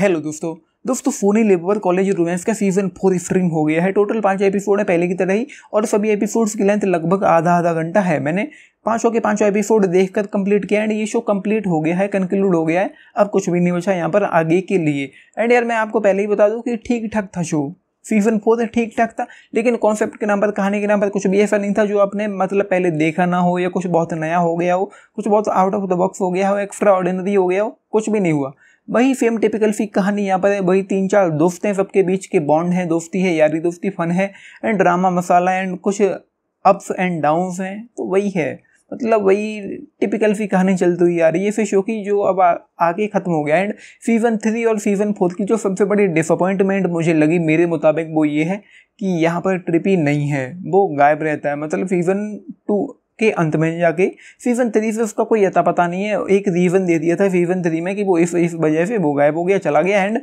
hello दोस्तों दोस्तों फोनी लेबर कॉलेज रोमेंस का सीजन फोर स्ट्रीम हो गया है टोटल पांच एपिसोड है पहले की तरह ही और सभी एपिसोड्स की लेंथ लगभग आधा आधा घंटा है मैंने पांचों के पांचों एपिसोड देखकर कंप्लीट किया एंड ये शो कंप्लीट हो गया है कंक्लूड हो गया है अब कुछ भी नहीं बचा यहाँ पर आगे के लिए एंड यार मैं आपको पहले ही बता दूँ कि ठीक ठाक था शो सीजन फोर ठीक ठाक था लेकिन कॉन्सेप्ट के नाम पर कहानी के नाम पर कुछ भी ऐसा नहीं था जो आपने मतलब पहले देखा ना हो या कुछ बहुत नया हो गया हो कुछ बहुत आउट ऑफ द बॉक्स हो गया हो एक्स्ट्रा ऑर्डिनरी हो गया हो कुछ भी नहीं हुआ वही सेम टिपिकल फिक कहानी यहाँ पर है वही तीन चार दोस्त हैं सबके बीच के बॉन्ड हैं दोस्ती है यारी दोस्ती फन है एंड ड्रामा मसाला एंड कुछ अप्स एंड डाउन्स हैं तो वही है मतलब वही टिपिकल सी कहानी चलती हुई आ रही है फिर शो की जो अब आ, आगे ख़त्म हो गया एंड सीज़न थ्री और सीज़न फोर की जो सबसे बड़ी डिसअपॉइंटमेंट मुझे लगी मेरे मुताबिक वो ये है कि यहाँ पर ट्रिपी नहीं है वो गायब रहता है मतलब सीज़न टू के अंत में जाके सीज़न थ्री से उसका कोई अता पता नहीं है एक रीज़न दे दिया था सीज़न थ्री में कि वो इस इस वजह से वो गायब हो गया चला गया एंड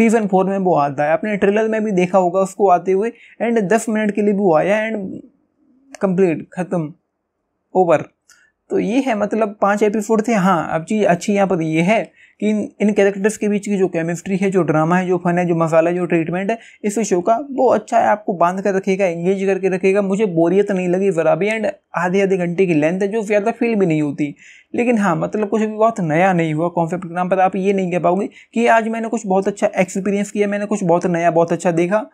सीज़न फोर में वो आता है आपने ट्रेलर में भी देखा होगा उसको आते हुए एंड दस मिनट के लिए वो आया एंड कंप्लीट ख़त्म ओवर तो ये है मतलब पांच एपिसोड थे हाँ अब चीज़ अच्छी यहाँ पर ये है कि इन इन कैरेक्टर्स के बीच की जो केमिस्ट्री है जो ड्रामा है जो फन है जो मसाला जो ट्रीटमेंट है इस शो का वो अच्छा है आपको बांध कर रखेगा एंगेज करके रखेगा मुझे बोरियत नहीं लगी ज़रा भी एंड आधे आधे घंटे की लेंथ है जो ज़्यादा फील भी नहीं होती लेकिन हाँ मतलब कुछ भी बहुत तो नया नहीं हुआ कॉन्सेप्ट के नाम पर आप ये नहीं कह पाओगे कि आज मैंने कुछ बहुत अच्छा एक्सपीरियंस किया मैंने कुछ बहुत नया बहुत अच्छा देखा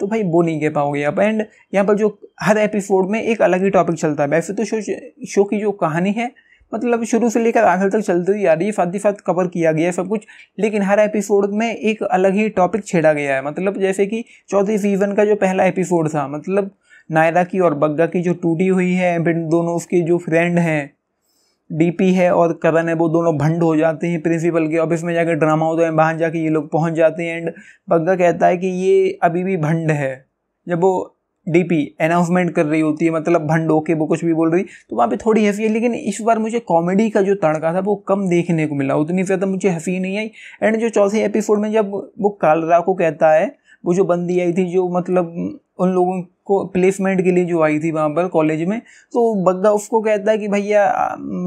तो भाई वो नहीं कह पाओगे आप एंड यहाँ पर जो हर एपिसोड में एक अलग ही टॉपिक चलता है वैसे तो शो शो की जो कहानी है मतलब शुरू से लेकर आखिर तक चलती हुई आ रही है साथ ही साथ कवर किया गया है सब कुछ लेकिन हर एपिसोड में एक अलग ही टॉपिक छेड़ा गया है मतलब जैसे कि चौथे सीजन का जो पहला एपिसोड था मतलब नायरा की और बग्गा की जो टूटी हुई है फिर दोनों उसके जो फ्रेंड हैं डीपी है और करण है वो दोनों भंड हो जाते हैं प्रिंसिपल के ऑफिस में जाकर ड्रामा होता है बाहर जाके ये लोग पहुँच जाते हैं एंड बग्गा कहता है कि ये अभी भी भंड है जब वो डीपी अनाउंसमेंट कर रही होती है मतलब भंड होके वो कुछ भी बोल रही तो वहाँ पे थोड़ी हंसी है लेकिन इस बार मुझे कॉमेडी का जो तड़का था वो कम देखने को मिला उतनी ज़्यादा मुझे हंसी नहीं आई एंड जो चौथे एपिसोड में जब वो कालरा को कहता है वो जो बंदी आई थी जो मतलब उन लोगों को प्लेसमेंट के लिए जो आई थी वहाँ पर कॉलेज में तो बग्गा उसको कहता है कि भैया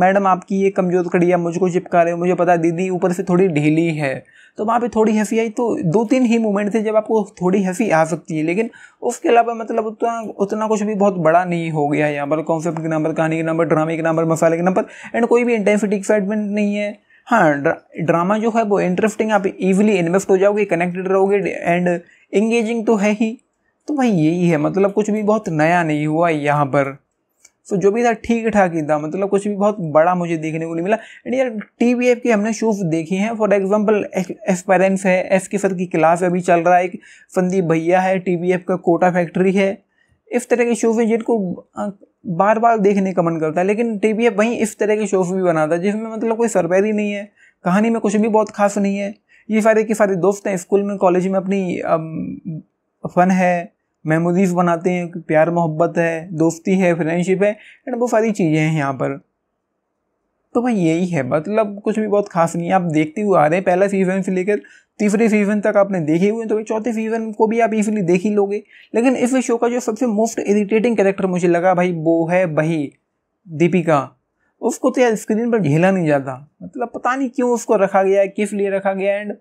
मैडम आपकी ये कमज़ोर कड़िया मुझको चिपका रहे हो मुझे पता दीदी ऊपर से थोड़ी ढीली है तो वहाँ पे थोड़ी हंसी आई तो दो तीन ही मोमेंट थे जब आपको थोड़ी हंसी आ सकती है लेकिन उसके अलावा मतलब उतना उतना कुछ भी बहुत बड़ा नहीं हो गया यहाँ पर कॉन्सेप्ट के नाम पर कहानी के नाम पर ड्रामे के नाम पर मसाले के नाम पर एंड कोई भी इंटेंसिटी एक्साइटमेंट नहीं है हाँ ड्रा, ड्रामा जो है वो इंटरेस्टिंग आप इजिली इन्वेस्ट हो जाओगे कनेक्टेड रहोगे एंड एंगेजिंग तो है ही तो भाई यही है मतलब कुछ भी बहुत नया नहीं हुआ यहाँ पर सो जो भी था ठीक ठाक ही था मतलब कुछ भी बहुत बड़ा मुझे देखने को नहीं मिला एंड यार टी वी एफ की हमने शोज़ देखी हैं फॉर एग्ज़ाम्पल एफ पेरेंट्स है एफ के सर की क्लास अभी चल रहा है एक संदीप भैया है टी वी एफ का कोटा फैक्ट्री है इस तरह के शोज़ हैं जिनको बार बार देखने का मन करता है लेकिन टी वी एफ वहीं इस तरह के शोज़ भी बनाता है जिसमें मतलब कोई सरप्राइज ही नहीं है कहानी में कुछ भी बहुत खास नहीं है ये सारे के सारे दोस्त हैं स्कूल में कॉलेज में अपनी फन है मेमोरीज बनाते हैं प्यार मोहब्बत है दोस्ती है फ्रेंडशिप है एंड वो सारी चीज़ें हैं यहाँ पर तो भाई यही है मतलब कुछ भी बहुत खास नहीं है आप देखते हुए आ रहे हैं पहला सीज़न से लेकर तीसरे सीज़न तक आपने देखे हुए हैं तो भाई चौथे सीज़न को भी आप इजीली देख ही लोगे लेकिन इस शो का जो सबसे मोस्ट इरिटेटिंग कैरेक्टर मुझे लगा भाई वो है बही दीपिका उसको तो यार स्क्रीन पर झेला नहीं जाता मतलब पता नहीं क्यों उसको रखा गया है किस लिए रखा गया एंड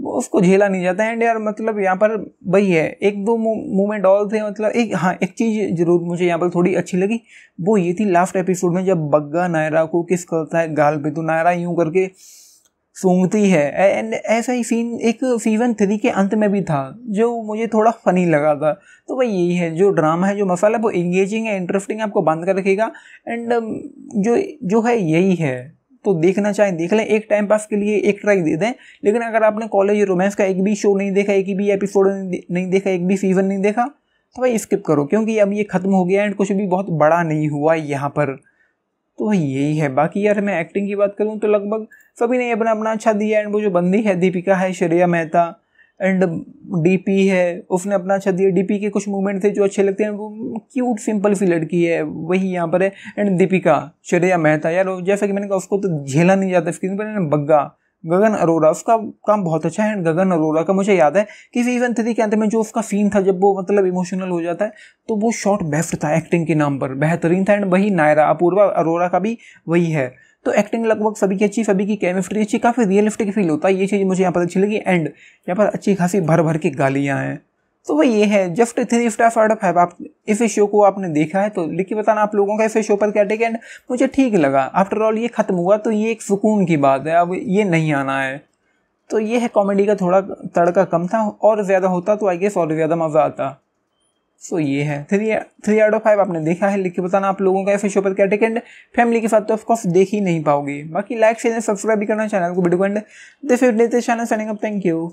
वो उसको झेला नहीं जाता एंड यार मतलब यहाँ पर वही है एक दो मूवमेंट ऑल थे मतलब एक हाँ एक चीज़ जरूर मुझे यहाँ पर थोड़ी अच्छी लगी वो ये थी लास्ट एपिसोड में जब बग्गा नायरा को किस करता है गाल पे तो नायरा यूं करके सूंघती है एंड ऐसा ही सीन एक सीज़न थ्री के अंत में भी था जो मुझे थोड़ा फनी लगा था तो भाई यही है जो ड्रामा है जो मसाला है वो इंगेजिंग है इंटरेस्टिंग है आपको बंद कर रखेगा एंड um, जो जो है यही है तो देखना चाहें देख लें एक टाइम पास के लिए एक ट्रैक दे दें लेकिन अगर आपने कॉलेज रोमांस का एक भी शो नहीं देखा एक भी एपिसोड नहीं देखा एक भी सीज़न नहीं देखा तो भाई स्किप करो क्योंकि अब ये ख़त्म हो गया एंड कुछ भी बहुत बड़ा नहीं हुआ यहाँ पर तो यही है बाकी यार मैं एक्टिंग की बात करूँ तो लगभग सभी ने अपना अपना अच्छा दिया एंड वो जो बंदी है दीपिका है श्रेया मेहता एंड डीपी है उसने अपना अच्छा दिया डीपी के कुछ मूवमेंट थे जो अच्छे लगते हैं वो क्यूट सिंपल सी लड़की है वही यहाँ पर है एंड दीपिका श्रेया मेहता यार जैसा कि मैंने कहा उसको तो झेला नहीं जाता स्क्रीन पर बग्गा गगन अरोरा उसका काम बहुत अच्छा है एंड गगन अरोरा का मुझे याद है कि सीजन थ्री के अंत में जो उसका सीन था जब वो मतलब इमोशनल हो जाता है तो वो शॉट बेस्ट था एक्टिंग के नाम पर बेहतरीन था एंड वही नायरा अपूर्वा अरोरा का भी वही है तो एक्टिंग लगभग सभी की अच्छी सभी की केमिस्ट्री अच्छी काफ़ी रियलिस्टिक फील होता है ये चीज़ मुझे यहाँ पर अच्छी लगी एंड यहाँ पर अच्छी खासी भर भर की गालियाँ हैं तो वह ये है जस्ट थ्री स्टार फाइड ऑफ आप इस शो को आपने देखा है तो लिख के बताना आप लोगों का इस शो पर क्या टेक एंड मुझे ठीक लगा आफ्टर ऑल ये ख़त्म हुआ तो ये एक सुकून की बात है अब ये नहीं आना है तो ये है कॉमेडी का थोड़ा तड़का कम था और ज़्यादा होता तो आई गेस और ज़्यादा मज़ा आता सो so, ये है three three out of five आपने देखा है लिख के बताना आप लोगों का इस शो पर क्या टेक एंड फैमिली के साथ तो ऑफकोर्स देख ही नहीं पाओगे बाकी लाइक शेयर सब्सक्राइब भी करना चैनल को video and this channel signing up thank you